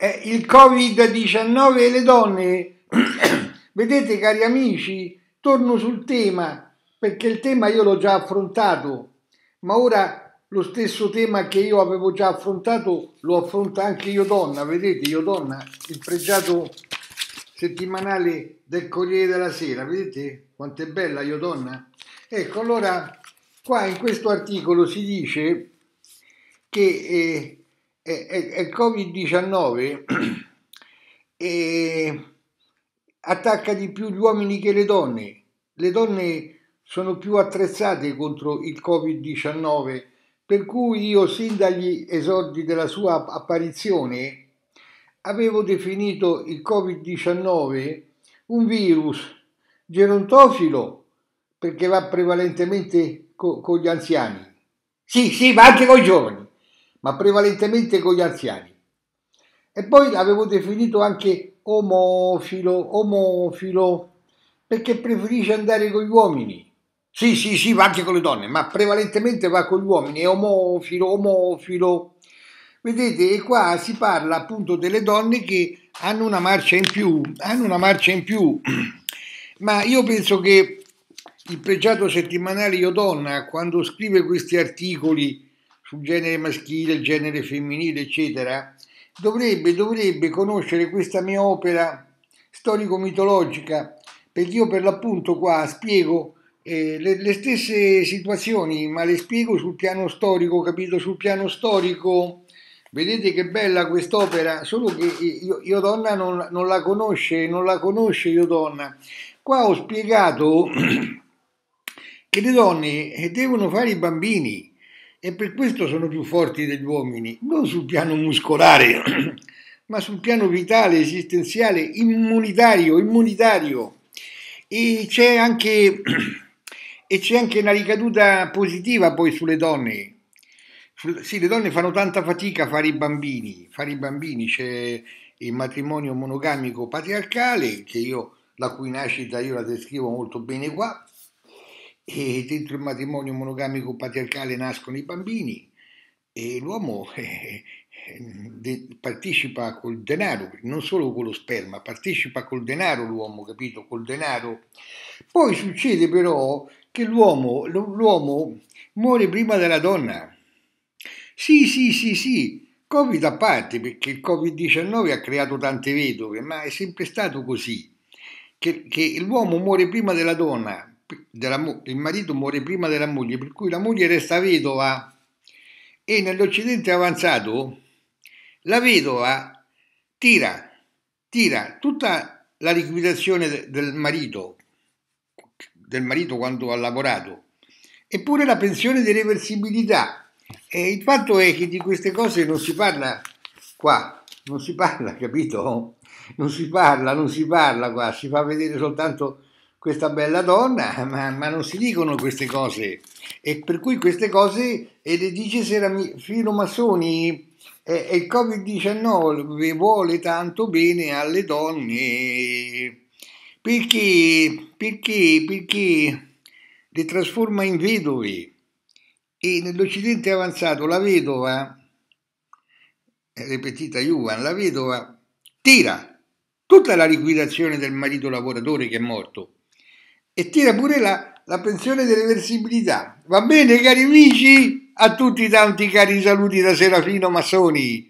eh, il Covid-19 e le donne. Vedete cari amici, torno sul tema, perché il tema io l'ho già affrontato, ma ora lo stesso tema che io avevo già affrontato lo affronta anche Io Donna, vedete Io Donna, il pregiato settimanale del Corriere della Sera, vedete quanto è bella Io Donna? Ecco, allora qua in questo articolo si dice che eh, e, il Covid-19 attacca di più gli uomini che le donne. Le donne sono più attrezzate contro il Covid-19, per cui io sin dagli esordi della sua apparizione avevo definito il Covid-19 un virus gerontofilo perché va prevalentemente co- con gli anziani. Sì, sì, ma anche con i giovani ma prevalentemente con gli anziani. E poi l'avevo definito anche omofilo, omofilo, perché preferisce andare con gli uomini. Sì, sì, sì, va anche con le donne, ma prevalentemente va con gli uomini, è omofilo, omofilo. Vedete, e qua si parla appunto delle donne che hanno una marcia in più, hanno una marcia in più. Ma io penso che il pregiato settimanale Io Donna, quando scrive questi articoli, sul genere maschile, il genere femminile, eccetera, dovrebbe, dovrebbe conoscere questa mia opera storico-mitologica, perché io per l'appunto qua spiego eh, le, le, stesse situazioni, ma le spiego sul piano storico, capito? Sul piano storico, vedete che bella quest'opera, solo che io, io donna non, non la conosce, non la conosce io donna. Qua ho spiegato che le donne eh, devono fare i bambini, e per questo sono più forti degli uomini, non sul piano muscolare, ma sul piano vitale, esistenziale, immunitario, immunitario. E c'è anche, e c'è anche una ricaduta positiva poi sulle donne. Sì, le donne fanno tanta fatica a fare i bambini, fare i bambini c'è il matrimonio monogamico patriarcale, che io, la cui nascita io la descrivo molto bene qua, e dentro il matrimonio monogamico patriarcale nascono i bambini e l'uomo eh, de, partecipa col denaro, non solo con lo sperma, partecipa col denaro l'uomo, capito? Col denaro. Poi succede però che l'uomo, l'uomo muore prima della donna. Sì, sì, sì, sì, Covid a parte, perché il Covid-19 ha creato tante vedove, ma è sempre stato così, che, che l'uomo muore prima della donna, della, il marito muore prima della moglie, per cui la moglie resta vedova e nell'Occidente avanzato la vedova tira, tira tutta la liquidazione del marito, del marito quando ha lavorato, eppure la pensione di reversibilità. E il fatto è che di queste cose non si parla qua, non si parla, capito? Non si parla, non si parla qua, si fa vedere soltanto questa bella donna, ma, ma, non si dicono queste cose. E per cui queste cose, e le dice Serami, Filomassoni, e, e il Covid-19 vuole tanto bene alle donne, perché, perché, perché le trasforma in vedove. E nell'Occidente avanzato la vedova, ripetita Juan, la vedova tira tutta la liquidazione del marito lavoratore che è morto e tira pure la, la pensione di reversibilità. Va bene, cari amici? A tutti tanti cari saluti da Serafino Massoni.